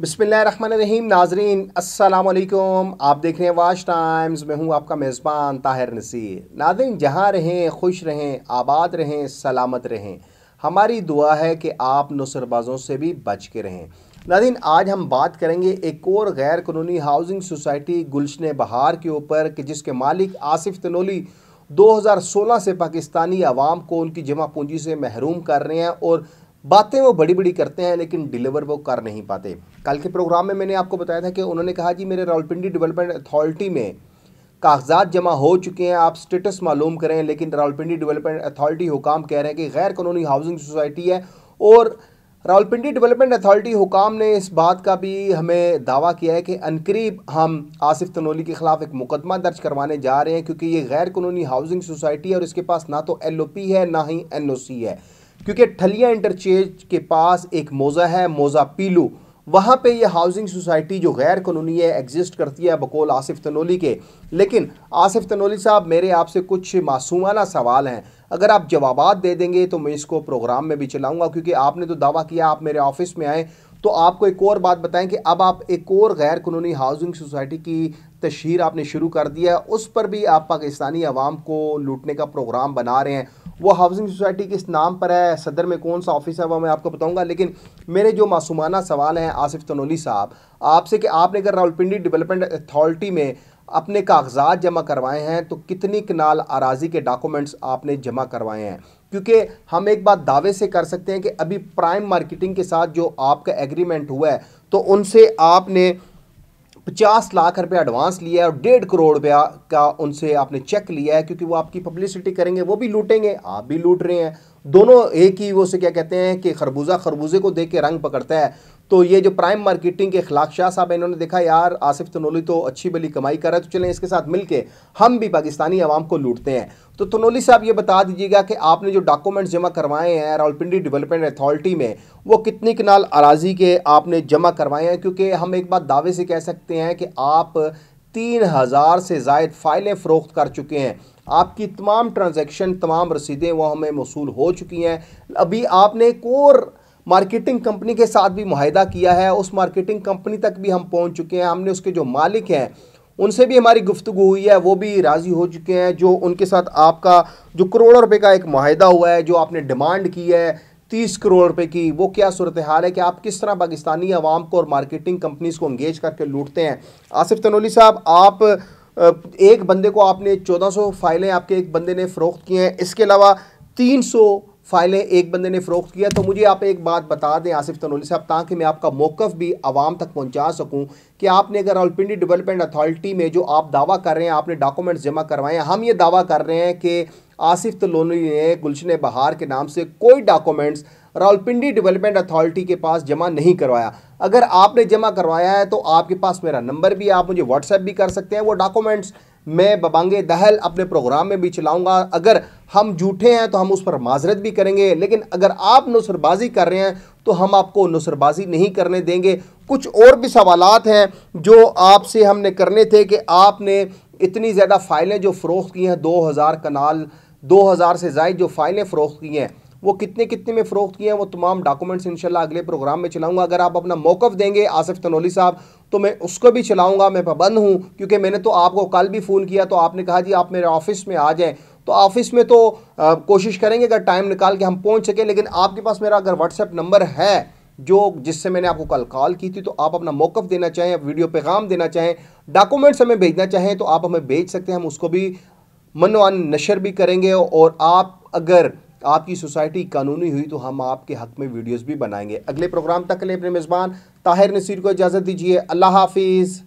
बसमीम नाजरीन असलकुम आप देख रहे हैं वाश टाइम्स मैं हूँ आपका मेज़बान ताहिर नसीर नाजरीन जहाँ रहें खुश रहें आबाद रहें सलामत रहें हमारी दुआ है कि आप नुसरबाजों से भी बच के रहें नादिन आज हम बात करेंगे एक और गैर कानूनी हाउसिंग सोसाइटी गुलशन बहार के ऊपर कि जिसके मालिक आसिफ तनोली 2016 से पाकिस्तानी आवाम को उनकी जमा पूंजी से महरूम कर रहे हैं और बातें वो बड़ी बड़ी करते हैं लेकिन डिलीवर वो कर नहीं पाते कल के प्रोग्राम में मैंने आपको बताया था कि उन्होंने कहा जी मेरे रावलपिंडी डेवलपमेंट अथॉरिटी में कागजात जमा हो चुके हैं आप स्टेटस मालूम करें लेकिन रावलपिंडी डेवलपमेंट अथॉरिटी हुकाम कह रहे हैं कि गैर कानूनी हाउसिंग सोसाइटी है और रावलपिंडी डेवलपमेंट अथॉरिटी हुकाम ने इस बात का भी हमें दावा किया है कि अनकरीब हम आसिफ तनोली के ख़िलाफ़ एक मुकदमा दर्ज करवाने जा रहे हैं क्योंकि ये गैर कानूनी हाउसिंग सोसाइटी है और इसके पास ना तो एल ओ पी है ना ही एन ओ सी है क्योंकि ठलिया इंटरचेंज के पास एक मोज़ा है मोज़ा पीलू वहाँ पे ये हाउसिंग सोसाइटी जो गैर कानूनी है एग्जिस्ट करती है बकोल आसिफ तनोली के लेकिन आसिफ तनोली साहब मेरे आपसे कुछ मासूमाना सवाल हैं अगर आप जवाब दे देंगे तो मैं इसको प्रोग्राम में भी चलाऊँगा क्योंकि आपने तो दावा किया आप मेरे ऑफिस में आए तो आपको एक और बात बताएं कि अब आप एक और गैर कानूनी हाउसिंग सोसाइटी की तशहर आपने शुरू कर दिया है उस पर भी आप पाकिस्तानी आवाम को लूटने का प्रोग्राम बना रहे हैं वो हाउसिंग सोसाइटी किस नाम पर है सदर में कौन सा ऑफिस है वो मैं आपको बताऊंगा लेकिन मेरे जो मासूमाना सवाल हैं आसिफ तनोली साहब आपसे कि आपने अगर रावलपिंडी डेवलपमेंट अथॉरिटी में अपने कागजात जमा करवाए हैं तो कितनी कनाल आराजी के डॉक्यूमेंट्स आपने जमा करवाए हैं क्योंकि हम एक बात दावे से कर सकते हैं कि अभी प्राइम मार्केटिंग के साथ जो आपका एग्रीमेंट हुआ है तो उनसे आपने पचास लाख रुपया एडवांस लिया है और डेढ़ करोड़ रुपया का उनसे आपने चेक लिया है क्योंकि वो आपकी पब्लिसिटी करेंगे वो भी लूटेंगे आप भी लूट रहे हैं दोनों एक ही वो से क्या कहते हैं कि खरबूजा खरबूजे को देख के रंग पकड़ता है तो ये जो प्राइम मार्केटिंग के खिलाफ शाह साहब इन्होंने देखा यार आसिफ तनोली तो अच्छी बली कमाई कर रहा है तो चलें इसके साथ मिलके हम भी पाकिस्तानी आवाम को लूटते हैं तो तनोली साहब ये बता दीजिएगा कि आपने जो डॉक्यूमेंट्स जमा करवाए हैं रावलपिंडी डेवलपमेंट अथॉरिटी में वो कितनी कनाल अराजी के आपने जमा करवाए हैं क्योंकि हम एक बात दावे से कह सकते हैं कि आप तीन हज़ार से जायद फ़ाइलें फ़रोख्त कर चुके हैं आपकी तमाम ट्रांजेक्शन तमाम रसीदें वो हमें मौसू हो चुकी हैं अभी आपने एक और मार्केटिंग कंपनी के साथ भी माहिदा किया है उस मार्केटिंग कंपनी तक भी हम पहुंच चुके हैं हमने उसके जो मालिक हैं उनसे भी हमारी गुफ्तु हुई है वो भी राज़ी हो चुके हैं जो उनके साथ आपका जो करोड़ों रुपये का एक माहिदा हुआ है जो आपने डिमांड की है तीस करोड़ रुपए की वो क्या सूरत हाल है कि आप किस तरह पाकिस्तानी आवाम को और मार्केटिंग कंपनीज़ को इंगेज करके लूटते हैं आसिफ तनोली साहब आप एक बंदे को आपने 1400 फाइलें आपके एक बंदे ने फ़रोख्त की हैं इसके अलावा 300 फाइलें एक बंदे ने फ़रोख्त किया तो मुझे आप एक बात बता दें आसिफ तनोली साहब ताकि मैं आपका मौक़ भी आवाम तक पहुंचा सकूं कि आपने अगर रावलपिंडी डेवलपमेंट अथॉरिटी में जो आप दावा कर रहे हैं आपने डॉक्यूमेंट्स जमा करवाए हैं हम ये दावा कर रहे हैं कि आसिफ तलोनी ने गुलशन बहार के नाम से कोई डॉक्यूमेंट्स रावलपिंडी डेवलपमेंट अथॉरिटी के पास जमा नहीं करवाया अगर आपने जमा करवाया है तो आपके पास मेरा नंबर भी आप मुझे व्हाट्सएप भी कर सकते हैं वो डॉक्यूमेंट्स मैं बबांगे दहल अपने प्रोग्राम में भी चलाऊंगा अगर हम झूठे हैं तो हम उस पर माजरत भी करेंगे लेकिन अगर आप नुसरबाजी कर रहे हैं तो हम आपको नुसरबाजी नहीं करने देंगे कुछ और भी सवाल हैं जो आपसे हमने करने थे कि आपने इतनी ज़्यादा फ़ाइलें जो फ़रोख्त की हैं दो हज़ार कनाल दो हज़ार से जायद जो फ़ाइलें फ़रोख्त की हैं वो कितने कितने में फ़रोख्त किए हैं वो तमाम डॉक्यूमेंट्स इंशाल्लाह अगले प्रोग्राम में चलाऊँगा अगर आप अपना मौक़ देंगे आसिफ तनोली साहब तो मैं उसको भी चलाऊंगा मैं पाबंद हूँ क्योंकि मैंने तो आपको कल भी फ़ोन किया तो आपने कहा जी आप मेरे ऑफिस में आ जाएँ तो ऑफिस में तो कोशिश करेंगे अगर टाइम निकाल के हम पहुँच सकें लेकिन आपके पास मेरा अगर व्हाट्सएप नंबर है जो जिससे मैंने आपको कल कॉल की थी तो आप अपना मौक़ देना चाहें वीडियो पैगाम देना चाहें डॉक्यूमेंट्स हमें भेजना चाहें तो आप हमें भेज सकते हैं हम उसको भी मनवान नशर भी करेंगे और आप अगर आपकी सोसाइटी कानूनी हुई तो हम आपके हक में वीडियोज़ भी बनाएंगे अगले प्रोग्राम तक के लिए अपने मेज़बान ताहिर नसीर को इजाज़त दीजिए अल्लाह हाफिज़